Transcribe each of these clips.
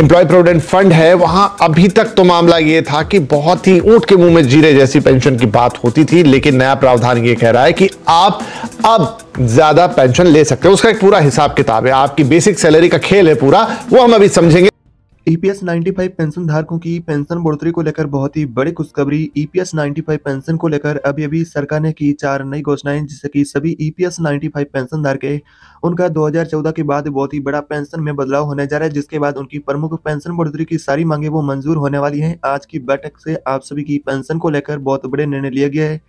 employ provident fund है वहां अभी तक तो मामला ये था कि बहुत ही ऊंट के मुंह में जीरे जैसी पेंशन की बात होती थी लेकिन नया प्रावधान ये कह रहा है कि आप अब ज्यादा पेंशन ले सकते हो उसका एक पूरा हिसाब किताब है आपकी बेसिक सैलरी का खेल है पूरा वो हम अभी समझेंगे ईपीएस 95 पेंशन धारकों की पेंशन बढ़ोतरी को लेकर बहुत ही बड़ी खुशखबरी ईपीएस 95 पेंशन को लेकर अभी अभी सरकार ने की चार नई घोषणाएं जिससे कि सभी ईपीएस 95 पेंशन धारक उनका 2014 के बाद बहुत ही बड़ा पेंशन में बदलाव होने जा रहा है जिसके बाद उनकी प्रमुख पेंशन बढ़ोतरी की सारी मांगे वो मंजूर होने वाली है आज की बैठक से आप सभी की पेंशन को लेकर बहुत बड़े निर्णय लिए गए हैं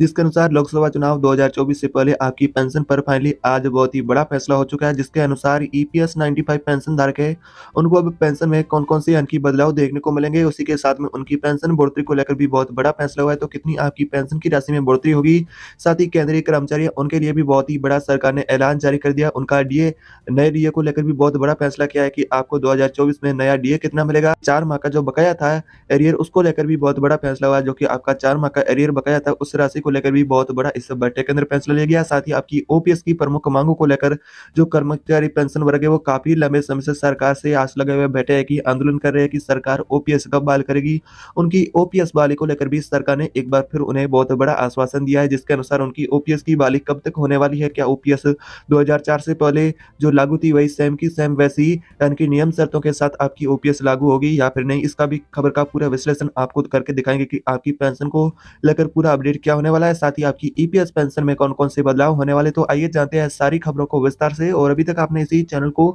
जिसके अनुसार लोकसभा चुनाव 2024 से पहले आपकी पेंशन पर फाइनली आज बहुत ही बड़ा फैसला हो चुका है जिसके अनुसार ईपीएस e 95 पेंशन धारक है उनको अब पेंशन में कौन कौन से अनकी बदलाव देखने को मिलेंगे उसी के साथ में उनकी पेंशन बढ़ोतरी को लेकर भी बहुत बड़ा फैसला हुआ है तो कितनी आपकी पेंशन की राशि में बढ़ोतरी होगी साथ ही केंद्रीय कर्मचारी उनके लिए भी बहुत ही बड़ा सरकार ने ऐलान जारी कर दिया उनका डीए नए डीए को लेकर भी बहुत बड़ा फैसला किया है कि आपको 2024 में नया डीए कितना मिलेगा चार माह का जो बकाया था एरियर उसको लेकर भी बहुत बड़ा फैसला हुआ जो कि आपका चार माह का एरियर बकाया था उस राशि को लेकर भी बहुत बड़ा इस बैठक के अंदर फैसला लिया गया साथ ही आपकी ओपीएस की प्रमुख मांगों को लेकर जो कर्मचारी पेंशन वर्ग है वो काफी लंबे समय से सरकार से आस लगे हुए बैठे हैं कि आंदोलन कर रहे हैं कि सरकार ओपीएस कब बहाल करेगी उनकी ओपीएस बहाली को लेकर भी सरकार ने एक बार फिर उन्हें बहुत बड़ा आश्वासन दिया है जिसके अनुसार उनकी ओपीएस की बहाली कब तक होने वाली है क्या ओपीएस दो से पहले जो लागू थी वही सेम की सेम वैसी यानी कि नियम शर्तों के साथ आपकी ओपीएस लागू होगी या फिर नहीं इसका भी खबर का पूरा विश्लेषण आपको करके दिखाएंगे कि आपकी पेंशन को लेकर पूरा अपडेट क्या होने वाला वाला है साथ ही आपकी ईपीएस e पेंशन में कौन कौन से बदलाव होने वाले तो आइए जानते हैं सारी खबरों को विस्तार से और अभी तक आपने इसी चैनल को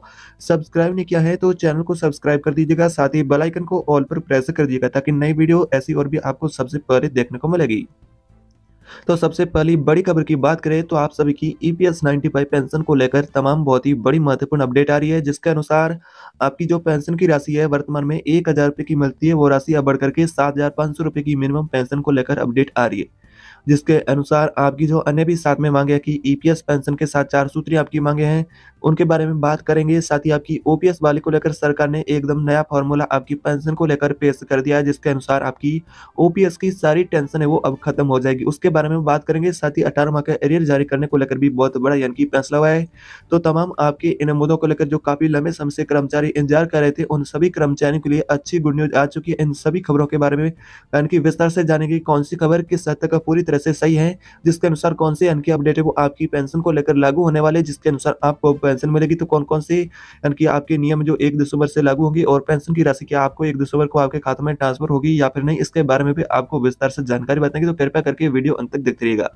सब्सक्राइब नहीं किया है तो चैनल को सब्सक्राइब कर दीजिएगा साथ ही बेलाइकन को ऑल पर प्रेस कर दीजिएगा ताकि नई वीडियो ऐसी और भी आपको सबसे पहले देखने को मिलेगी तो सबसे पहली बड़ी खबर की बात करें तो आप सभी की ईपीएस 95 पेंशन को लेकर तमाम बहुत ही बड़ी महत्वपूर्ण अपडेट आ रही है जिसके अनुसार आपकी जो पेंशन की राशि है वर्तमान में एक हजार रुपए की मिलती है वो राशि अब बढ़कर के सात हजार पांच सौ रुपए की मिनिमम पेंशन को लेकर अपडेट आ रही है जिसके अनुसार आपकी जो अन्य भी साथ में मांगे कि ईपीएस e पेंशन के साथ चार सूत्री आपकी मांगे हैं उनके बारे में बात करेंगे साथ ही आपकी ओपीएस वाले को लेकर सरकार ने एकदम नया फॉर्मूला आपकी पेंशन को लेकर पेश कर दिया है जिसके अनुसार आपकी ओपीएस की सारी टेंशन है वो अब खत्म हो जाएगी उसके बारे में बात करेंगे साथ ही अठारह माह का एरियर जारी करने को लेकर भी बहुत बड़ा यानी कि फैसला हुआ है तो तमाम आपके इन मुद्दों को लेकर जो काफी लंबे समय से कर्मचारी इंतजार कर रहे थे उन सभी कर्मचारियों के लिए अच्छी गुड न्यूज आ चुकी है इन सभी खबरों के बारे में यानी कि विस्तार से जानेंगे कौन सी खबर किस हद तक पूरी तरह तरह से सही है जिसके अनुसार कौन से यानी अपडेट है वो आपकी पेंशन को लेकर लागू होने वाले जिसके अनुसार आपको पेंशन मिलेगी तो कौन कौन से यानी आपके नियम जो एक दिसंबर से लागू होंगे और पेंशन की राशि क्या आपको एक दिसंबर को आपके खाते में ट्रांसफर होगी या फिर नहीं इसके बारे में भी आपको विस्तार से जानकारी बताएंगे तो कृपया करके वीडियो अंत तक देखते रहिएगा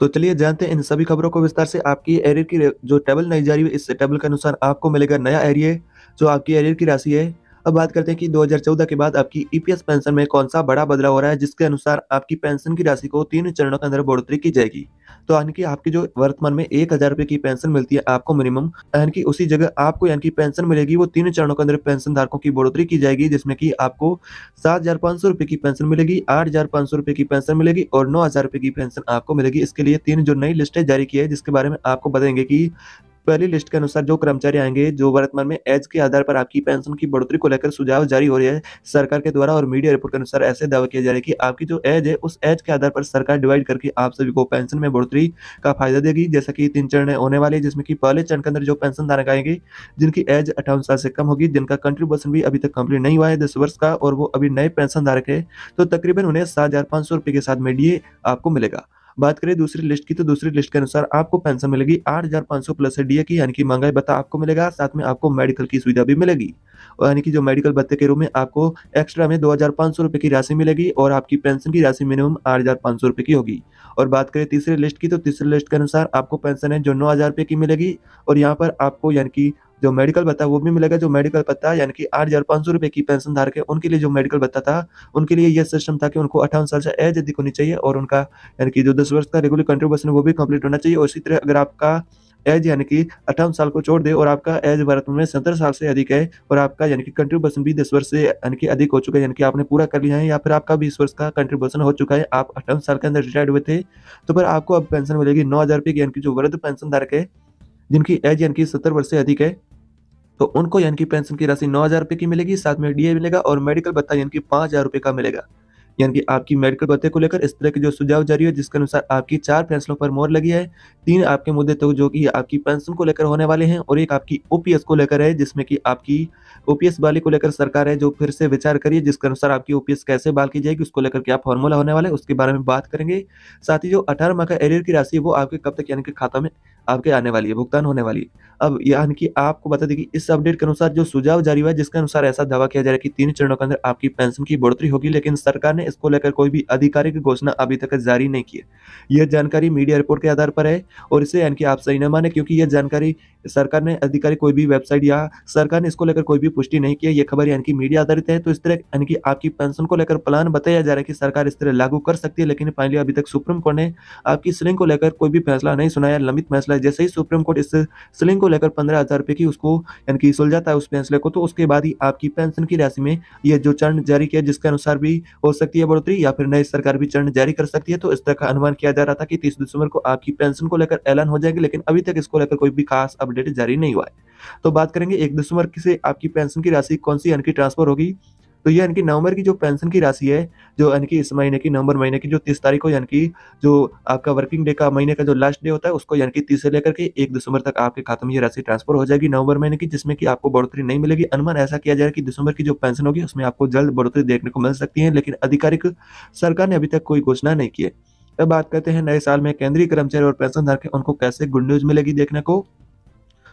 तो चलिए जानते हैं इन सभी खबरों को विस्तार से आपकी एरियर की जो टेबल नई जारी है इस टेबल के अनुसार आपको मिलेगा नया एरियर जो आपकी एरियर की राशि है अब बात करते हैं कि 2014 के बाद आपकी ईपीएस e पेंशन में कौन सा बड़ा बदलाव हो रहा है जिसके अनुसार आपकी पेंशन की राशि को तीन चरणों के अंदर बढ़ोतरी की जाएगी तो यानी कि आपकी जो वर्तमान में एक हजार रुपए की पेंशन मिलती है आपको मिनिमम यानी कि उसी जगह आपको यानी कि पेंशन मिलेगी वो तीन चरणों के अंदर पेंशन धारकों की बढ़ोतरी की जाएगी जिसमें कि आपको सात हजार पांच सौ रुपए की पेंशन मिलेगी आठ हजार पांच सौ रुपए की पेंशन मिलेगी और नौ हजार रुपए की पेंशन आपको मिलेगी इसके लिए तीन जो नई लिस्टें जारी की है जिसके बारे में आपको बताएंगे की पहली लिस्ट के अनुसार जो कर्मचारी आएंगे जो वर्तमान में एज के आधार पर आपकी पेंशन की बढ़ोतरी को लेकर सुझाव जारी हो रही है सरकार के द्वारा और मीडिया रिपोर्ट के अनुसार ऐसे दावा किया जा रहा है कि आपकी जो एज है उस एज के आधार पर सरकार डिवाइड करके आप सभी को पेंशन में बढ़ोतरी का फायदा देगी जैसा कि तीन चरण होने वाले जिसमें कि पहले चरण के अंदर जो पेंशन धारक आएंगे जिनकी एज अठावन साल से कम होगी जिनका कंट्रीब्यूशन भी अभी तक कंप्लीट नहीं हुआ है दस वर्ष का और वो अभी नए पेंशन धारक है तो तकरीबन उन्हें सात हजार सौ के साथ में डी आपको मिलेगा बात करें दूसरी लिस्ट की तो दूसरी लिस्ट के अनुसार आपको पेंशन मिलेगी आठ हजार पांच सौ प्लस डीए की यानी कि महंगाई भत्ता आपको मिलेगा साथ में आपको मेडिकल की सुविधा भी मिलेगी और यानी कि जो मेडिकल भत्ते के रूप में आपको एक्स्ट्रा में दो हजार पांच सौ रुपए की राशि मिलेगी और आपकी पेंशन की राशि मिनिमम आठ हजार पांच सौ रुपए की होगी और बात करें तीसरी लिस्ट की तो तीसरी लिस्ट के अनुसार आपको पेंशन है जो नौ हजार रुपए की मिलेगी और यहाँ पर आपको यानी कि जो मेडिकल भत्ता वो भी मिलेगा जो मेडिकल भत्ता यानी कि आठ हज़ार पांच सौ रुपए की पेंशन धारक है उनके लिए जो मेडिकल भत्ता था उनके लिए यह सिस्टम था कि उनको अठावन साल से एज अधिक होनी चाहिए और उनका यानी कि जो दस वर्ष का रेगुलर कंट्रीब्यूशन है वो भी कंप्लीट होना चाहिए और इसी तरह अगर आपका एज यानी कि अठावन साल को छोड़ दे और आपका एज भारत में सत्तर साल से अधिक है और आपका यानी कि कंट्रीब्यूशन भी दस वर्ष से यानी कि अधिक हो चुका है यानी कि आपने पूरा कर लिया है या फिर आपका बीस वर्ष का कंट्रीब्यूशन हो चुका है आप अठावन साल के अंदर रिटायर्ड हुए थे तो फिर आपको अब पेंशन मिलेगी नौ हज़ार रुपये की यानी कि जो वृद्ध पेंशन धारक है जिनकी एज यानी कि सत्तर वर्ष से अधिक है तो उनको यानी कि पेंशन की राशि नौ हज़ार रुपये की मिलेगी साथ में डीए मिलेगा और मेडिकल भत्ता यानी कि पाँच हज़ार रुपये का मिलेगा यानी कि आपकी मेडिकल भत्ते को लेकर इस तरह के जो सुझाव जारी है जिसके अनुसार आपकी चार फैसलों पर मोर लगी है तीन आपके मुद्दे तो जो कि आपकी पेंशन को लेकर होने वाले हैं और एक आपकी ओपीएस को लेकर है जिसमें कि आपकी ओपीएस बाली को लेकर सरकार है जो फिर से विचार करिए जिसके अनुसार आपकी ओपीएस कैसे बाल की जाएगी उसको लेकर क्या फॉर्मूला होने वाला है उसके बारे में बात करेंगे साथ ही जो अठारह माह का एरियर की राशि वो आपके कब तक यानी कि खाता में आपके आने वाली है भुगतान होने वाली है अब यानी कि आपको बता दें कि इस अपडेट के अनुसार जो सुझाव जारी हुआ है जिसके अनुसार ऐसा दावा किया जा रहा है कि तीन चरणों के अंदर आपकी पेंशन की बढ़ोतरी होगी लेकिन सरकार ने इसको लेकर कोई भी आधिकारिक घोषणा अभी तक जारी नहीं की है यह जानकारी मीडिया रिपोर्ट के आधार पर है और इसे यानी कि आप सही न माने क्योंकि यह जानकारी सरकार ने अधिकारी कोई भी वेबसाइट या सरकार ने इसको लेकर कोई भी पुष्टि नहीं की है यह खबर यानी कि मीडिया आधारित है तो इस तरह यानी कि आपकी पेंशन को लेकर प्लान बताया जा रहा है कि सरकार इस तरह लागू कर सकती है लेकिन फाइनली अभी तक सुप्रीम कोर्ट ने आपकी स्लिंग को लेकर कोई भी फैसला नहीं सुनाया लंबित फैसला है जैसे ही सुप्रीम कोर्ट इस स्लिंग को लेकर पंद्रह हजार की उसको यानी कि सुलझाता है उस फैसले को तो उसके बाद ही आपकी पेंशन की राशि में यह जो चरण जारी किया जिसके अनुसार भी हो सकती है बढ़ोतरी या फिर नई सरकार भी चरण जारी कर सकती है तो इस तरह का अनुमान किया जा रहा था कि तीस दिसंबर को आपकी पेंशन को लेकर ऐलान हो जाएगी लेकिन अभी तक इसको लेकर कोई भी खास अब अपडेट जारी नहीं हुआ है तो बात करेंगे एक दिसंबर से आपकी पेंशन की राशि कौन सी यानी ट्रांसफर होगी तो ये यानी कि नवंबर की जो पेंशन की राशि है जो यानी कि इस महीने की नवंबर महीने की जो तीस तारीख को यानी कि जो आपका वर्किंग डे का महीने का जो लास्ट डे होता है उसको यानी कि तीस से लेकर के एक दिसंबर तक आपके खाते में ये राशि ट्रांसफर हो जाएगी नवंबर महीने की जिसमें कि आपको बढ़ोतरी नहीं मिलेगी अनुमान ऐसा किया जाएगा कि दिसंबर की जो पेंशन होगी उसमें आपको जल्द बढ़ोतरी देखने को मिल सकती है लेकिन आधिकारिक सरकार ने अभी तक कोई घोषणा नहीं की है अब बात करते हैं नए साल में केंद्रीय कर्मचारी और पेंशनधारक उनको कैसे गुड न्यूज मिलेगी देखने को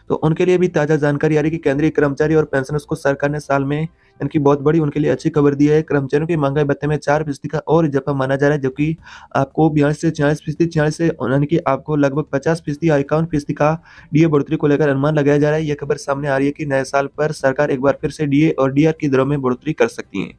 तो उनके लिए भी ताज़ा जानकारी आ रही है कि केंद्रीय कर्मचारी और पेंशनर्स को सरकार ने साल में इनकी बहुत बड़ी उनके लिए अच्छी खबर दी है कर्मचारियों की महंगाई भत्ते में चार फीसदी का और इजाफा माना जा रहा है जो कि आपको बयालीस से छियालीस फीसदी छियालीस से यानी कि आपको लगभग पचास फीसदी या इक्यावन फीसदी का डीए बढ़ोतरी को लेकर अनुमान लगाया जा रहा है यह खबर सामने आ रही है कि नए साल पर सरकार एक बार फिर से डीए और डीआर की दरों में बढ़ोतरी कर सकती है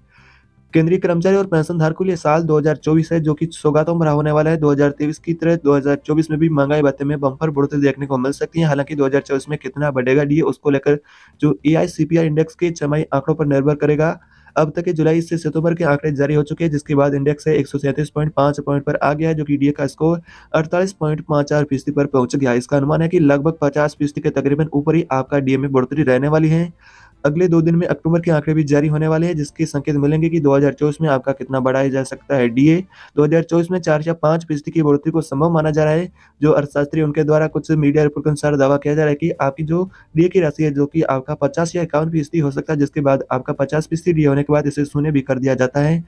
केंद्रीय कर्मचारी और पेंशनधारकों के लिए साल 2024 है जो कि सौगातों भरा होने वाला है 2023 की तरह 2024 में भी महंगाई भत्ते में बम्पर बढ़ोतरी देखने को मिल सकती है हालांकि 2024 में कितना बढ़ेगा डीए उसको लेकर जो ए इंडेक्स के छमाही आंकड़ों पर निर्भर करेगा अब तक के जुलाई से सितंबर के आंकड़े जारी हो चुके हैं जिसके बाद इंडेक्स है एक पॉइंट पर आ गया है जो कि डीए का स्कोर अड़तालीस पॉइंट पांच चार फीसदी पर पहुंच गया इसका अनुमान है कि लगभग पचास फीसदी के तकरीबन ऊपर ही आपका डीए में बढ़ोतरी रहने वाली है अगले दो दिन में अक्टूबर के आंकड़े भी जारी होने वाले हैं जिसके संकेत मिलेंगे कि 2024 में आपका कितना बढ़ाया जा सकता है डीए 2024 में चार या पांच फीसदी की बढ़ोतरी को संभव माना जा रहा है जो अर्थशास्त्री उनके द्वारा कुछ मीडिया रिपोर्ट के अनुसार दावा किया जा रहा है कि आपकी जो डीए की राशि है जो कि आपका पचास या इक्यावन फीसदी हो सकता है जिसके बाद आपका पचास फीसदी डीए होने के बाद इसे शून्य भी कर दिया जाता है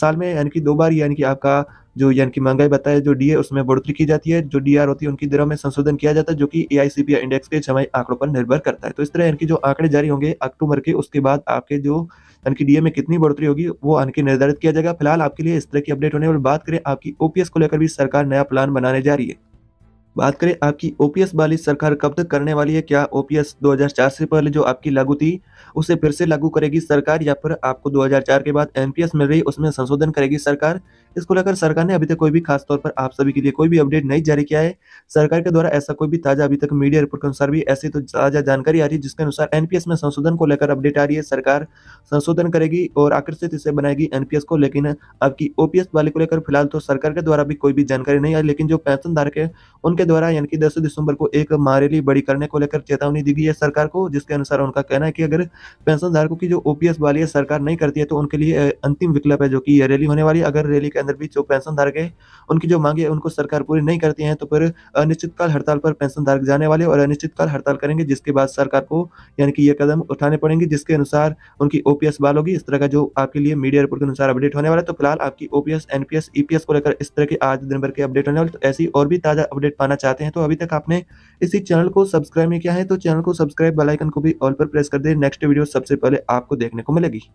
साल में यानी कि दो बार यानी कि आपका जो यानी कि महंगाई भत्ता है जो डी उसमें बढ़ोतरी की जाती है जो डी आर होती है उनकी दरों में संशोधन किया जाता है जो कि ए इंडेक्स के छमाई आंकड़ों पर निर्भर करता है तो इस तरह इनकी जो आंकड़े जारी होंगे अक्टूबर के उसके बाद आपके जो यानी कि डीए में कितनी बढ़ोतरी होगी वो आने निर्धारित किया जाएगा फिलहाल आपके लिए इस तरह की अपडेट होने और बात करें आपकी ओपीएस को लेकर भी सरकार नया प्लान बनाने जा रही है बात करें आपकी ओपीएस वाली सरकार कब तक करने वाली है क्या ओपीएस 2004 से पहले जो आपकी लागू थी उसे फिर से लागू करेगी सरकार या फिर आपको 2004 के बाद एनपीएस मिल रही उसमें संशोधन करेगी सरकार इसको लेकर सरकार ने अभी तक कोई भी खास तौर पर आप सभी के लिए कोई भी अपडेट नहीं जारी किया है सरकार के द्वारा ऐसा कोई भी ताजा अभी तक मीडिया रिपोर्ट के अनुसार भी ऐसी तो ताजा जानकारी आ रही है जिसके अनुसार एनपीएस में संशोधन को लेकर अपडेट आ रही है सरकार संशोधन करेगी और आकर्षित इसे बनाएगी एनपीएस को लेकिन आपकी ओपीएस वाले को लेकर फिलहाल तो सरकार के द्वारा भी कोई भी जानकारी नहीं आई लेकिन जो पेंशन धारक है उनके द्वारा यानी कि दस दिसंबर को एक मारेली बड़ी करने को लेकर चेतावनी दी गई है सरकार को जिसके अनुसार उनका कहना है कि अगर पेंशन धारकों की जो ओपीएस वाली है सरकार नहीं करती है तो उनके लिए अंतिम विकल्प है जो कि रैली होने वाली है अगर रैली के अंदर भी जो पेंशन धारक है उनकी जो मांगे है उनको सरकार पूरी नहीं करती है तो फिर अनिश्चितकाल हड़ताल पर पेंशन धारक जाने वाले और अनिश्चितकाल हड़ताल करेंगे जिसके बाद सरकार को यानी कि ये कदम उठाने पड़ेंगे जिसके अनुसार उनकी ओपीएस बाल होगी इस तरह का जो आपके लिए मीडिया रिपोर्ट के अनुसार अपडेट होने वाला है तो फिलहाल आपकी ओपीएस एनपीएस ईपीएस को लेकर इस तरह के आज दिन भर के अपडेट होने वाले तो ऐसी और भी ताजा अपडेट पाना चाहते हैं तो अभी तक आपने इसी चैनल को सब्सक्राइब नहीं किया है तो चैनल को सब्सक्राइब बेलाइकन को भी ऑल पर प्रेस कर दे नेक्स्ट वीडियो सबसे पहले आपको देखने को मिलेगी